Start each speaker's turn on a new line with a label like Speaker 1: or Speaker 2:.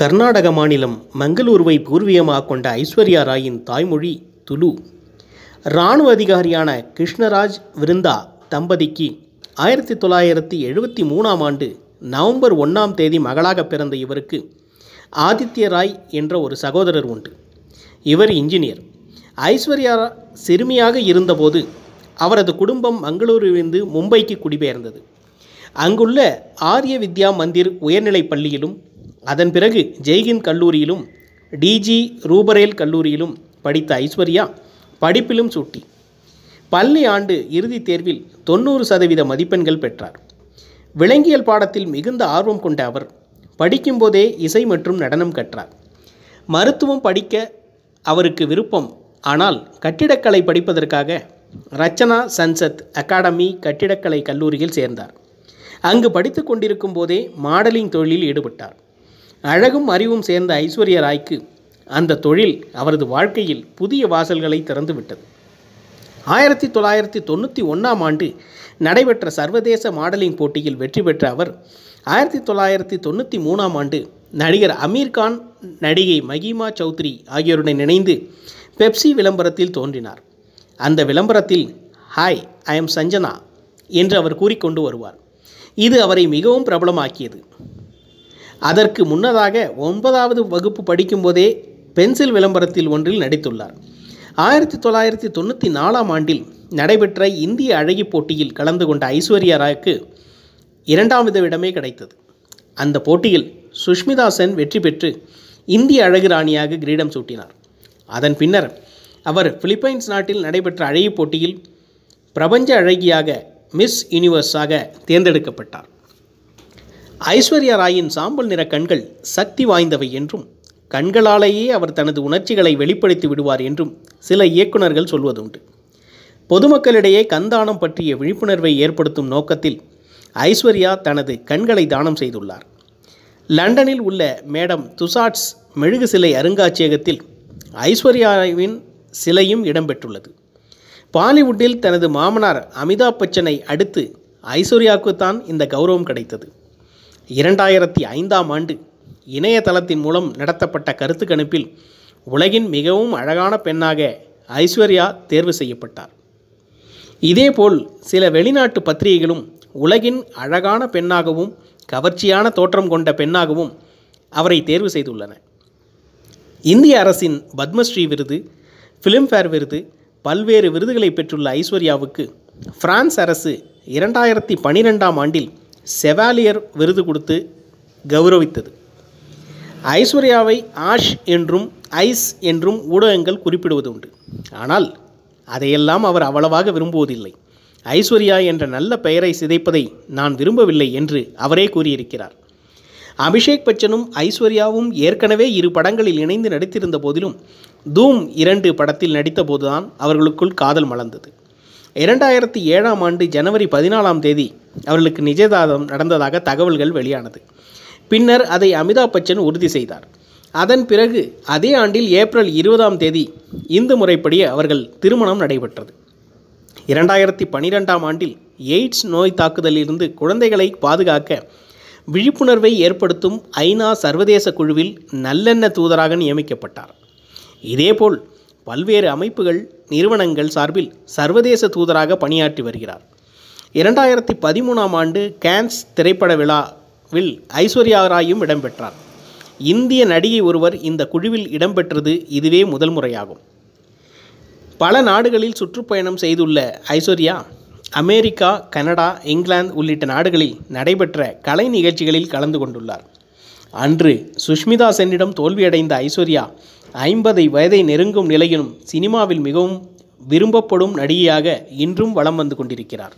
Speaker 1: கர்நாடக மாநிலம் மங்களூருவை பூர்வீகமாக கொண்ட ஐஸ்வர்யா ராயின் தாய்மொழி துலு இராணுவ அதிகாரியான கிருஷ்ணராஜ் விருந்தா தம்பதிக்கு ஆயிரத்தி தொள்ளாயிரத்தி எழுபத்தி மூணாம் ஆண்டு நவம்பர் ஒன்றாம் தேதி மகளாக பிறந்த இவருக்கு ஆதித்ய ராய் என்ற ஒரு சகோதரர் உண்டு இவர் இன்ஜினியர் ஐஸ்வர்யா சிறுமியாக இருந்தபோது அவரது குடும்பம் மங்களூரிலிருந்து மும்பைக்கு குடிபெயர்ந்தது அங்குள்ள ஆரிய வித்யா மந்திர் உயர்நிலைப் பள்ளியிலும் அதன் பிறகு ஜெய்கின் கல்லூரியிலும் டிஜி ரூபரேல் கல்லூரியிலும் படித்த ஐஸ்வர்யா படிப்பிலும் சூட்டி பள்ளி ஆண்டு இறுதித் தேர்வில் தொண்ணூறு சதவீத மதிப்பெண்கள் பெற்றார் விலங்கியல் பாடத்தில் மிகுந்த ஆர்வம் கொண்ட அவர் படிக்கும்போதே இசை மற்றும் நடனம் கற்றார் மருத்துவம் படிக்க அவருக்கு விருப்பம் ஆனால் கட்டிடக்கலை படிப்பதற்காக ரச்சனா சன்சத் அகாடமி கட்டிடக்கலை கல்லூரியில் சேர்ந்தார் அங்கு படித்து கொண்டிருக்கும் போதே மாடலிங் தொழிலில் ஈடுபட்டார் அழகும் அறிவும் சேர்ந்த ஐஸ்வர்ய ராய்க்கு அந்த தொழில் அவரது வாழ்க்கையில் புதிய வாசல்களை திறந்துவிட்டது ஆயிரத்தி தொள்ளாயிரத்தி தொண்ணூற்றி ஒன்றாம் ஆண்டு நடைபெற்ற சர்வதேச மாடலிங் போட்டியில் வெற்றி பெற்ற அவர் ஆயிரத்தி தொள்ளாயிரத்தி தொண்ணூற்றி மூணாம் ஆண்டு நடிகர் அமீர்கான் நடிகை மகிமா சௌத்ரி ஆகியோருடன் இணைந்து பெப்சி விளம்பரத்தில் தோன்றினார் அந்த விளம்பரத்தில் ஹாய் ஐ எம் சஞ்சனா என்று அவர் கூறிக்கொண்டு வருவார் இது அவரை மிகவும் பிரபலமாக்கியது அதற்கு முன்னதாக ஒன்பதாவது வகுப்பு படிக்கும்போதே பென்சில் விளம்பரத்தில் ஒன்றில் நடித்துள்ளார் ஆயிரத்தி தொள்ளாயிரத்தி தொண்ணூற்றி நாலாம் ஆண்டில் நடைபெற்ற இந்திய அழகி போட்டியில் கலந்து கொண்ட ஐஸ்வர்யா ராய்க்கு இரண்டாம் இடமே கிடைத்தது அந்த போட்டியில் சுஷ்மிதா சென் வெற்றி பெற்று இந்திய அழகு ராணியாக கிரீடம் சூட்டினார் அதன் பின்னர் அவர் பிலிப்பைன்ஸ் நாட்டில் நடைபெற்ற அழகி போட்டியில் பிரபஞ்ச அழகியாக மிஸ் யூனிவர்ஸாக தேர்ந்தெடுக்கப்பட்டார் ஐஸ்வர்யா ராயின் சாம்பல் நிற கண்கள் சக்தி வாய்ந்தவை என்றும் கண்களாலேயே அவர் தனது உணர்ச்சிகளை வெளிப்படுத்தி விடுவார் என்றும் சில இயக்குநர்கள் சொல்வதுண்டு பொதுமக்களிடையே கண்தானம் பற்றிய விழிப்புணர்வை ஏற்படுத்தும் நோக்கத்தில் ஐஸ்வர்யா தனது கண்களை தானம் செய்துள்ளார் லண்டனில் உள்ள மேடம் துசாட்ஸ் மெழுகு சிலை அருங்காட்சியகத்தில் ஐஸ்வர்யாவின் சிலையும் இடம்பெற்றுள்ளது பாலிவுட்டில் தனது மாமனார் அமிதாப் பச்சனை அடுத்து ஐஸ்வர்யாவுக்குத்தான் இந்த கௌரவம் கிடைத்தது இரண்டாயிரத்தி ஐந்தாம் ஆண்டு இணையதளத்தின் மூலம் நடத்தப்பட்ட கருத்து கணிப்பில் உலகின் மிகவும் அழகான பெண்ணாக ஐஸ்வர்யா தேர்வு செய்யப்பட்டார் இதேபோல் சில வெளிநாட்டு பத்திரிகைகளும் உலகின் அழகான பெண்ணாகவும் கவர்ச்சியான தோற்றம் கொண்ட பெண்ணாகவும் அவரை தேர்வு செய்துள்ளன இந்திய அரசின் பத்மஸ்ரீ விருது ஃபிலிம்ஃபேர் விருது பல்வேறு விருதுகளை பெற்றுள்ள ஐஸ்வர்யாவுக்கு பிரான்ஸ் அரசு இரண்டாயிரத்தி பனிரெண்டாம் ஆண்டில் செவாலியர் விருது கொடுத்து கௌரவித்தது ஐஸ்வர்யாவை ஆஷ் என்றும் ஐஸ் என்றும் ஊடகங்கள் குறிப்பிடுவது உண்டு ஆனால் அதையெல்லாம் அவர் அவ்வளவாக விரும்புவதில்லை ஐஸ்வர்யா என்ற நல்ல பெயரை சிதைப்பதை நான் விரும்பவில்லை என்று அவரே கூறியிருக்கிறார் அபிஷேக் பச்சனும் ஐஸ்வர்யாவும் ஏற்கனவே இரு படங்களில் இணைந்து நடித்திருந்த போதிலும் தூம் இரண்டு படத்தில் நடித்த போதுதான் அவர்களுக்குள் காதல் மலர்ந்தது இரண்டாயிரத்தி ஏழாம் ஆண்டு ஜனவரி பதினாலாம் தேதி அவர்களுக்கு நிஜதாதம் நடந்ததாக தகவல்கள் வெளியானது பின்னர் அதை அமிதாப் பச்சன் உறுதி செய்தார் அதன் பிறகு அதே ஆண்டில் ஏப்ரல் இருபதாம் தேதி இந்து முறைப்படி அவர்கள் திருமணம் நடைபெற்றது இரண்டாயிரத்தி பனிரெண்டாம் ஆண்டில் எய்ட்ஸ் நோய் தாக்குதலிலிருந்து குழந்தைகளை பாதுகாக்க விழிப்புணர்வை ஏற்படுத்தும் ஐநா சர்வதேச குழுவில் நல்லெண்ண தூதராக நியமிக்கப்பட்டார் இதேபோல் பல்வேறு அமைப்புகள் நிறுவனங்கள் சார்பில் சர்வதேச தூதராக பணியாற்றி வருகிறார் இரண்டாயிரத்தி பதிமூணாம் ஆண்டு கேன்ஸ் திரைப்பட விழாவில் ஐஸ்வர்யா ராயும் இடம்பெற்றார் இந்திய நடிகை ஒருவர் இந்த குழுவில் இடம்பெற்றது இதுவே முதல் முறையாகும் பல நாடுகளில் சுற்றுப்பயணம் செய்துள்ள ஐஸ்வர்யா அமெரிக்கா கனடா இங்கிலாந்து உள்ளிட்ட நாடுகளில் நடைபெற்ற கலை நிகழ்ச்சிகளில் கலந்து கொண்டுள்ளார் அன்று சுஷ்மிதா சென்னிடம் தோல்வியடைந்த ஐஸ்வர்யா ஐம்பதை வயதை நெருங்கும் நிலையிலும் சினிமாவில் மிகவும் விரும்பப்படும் நடிகையாக இன்றும் வலம் வந்து கொண்டிருக்கிறார்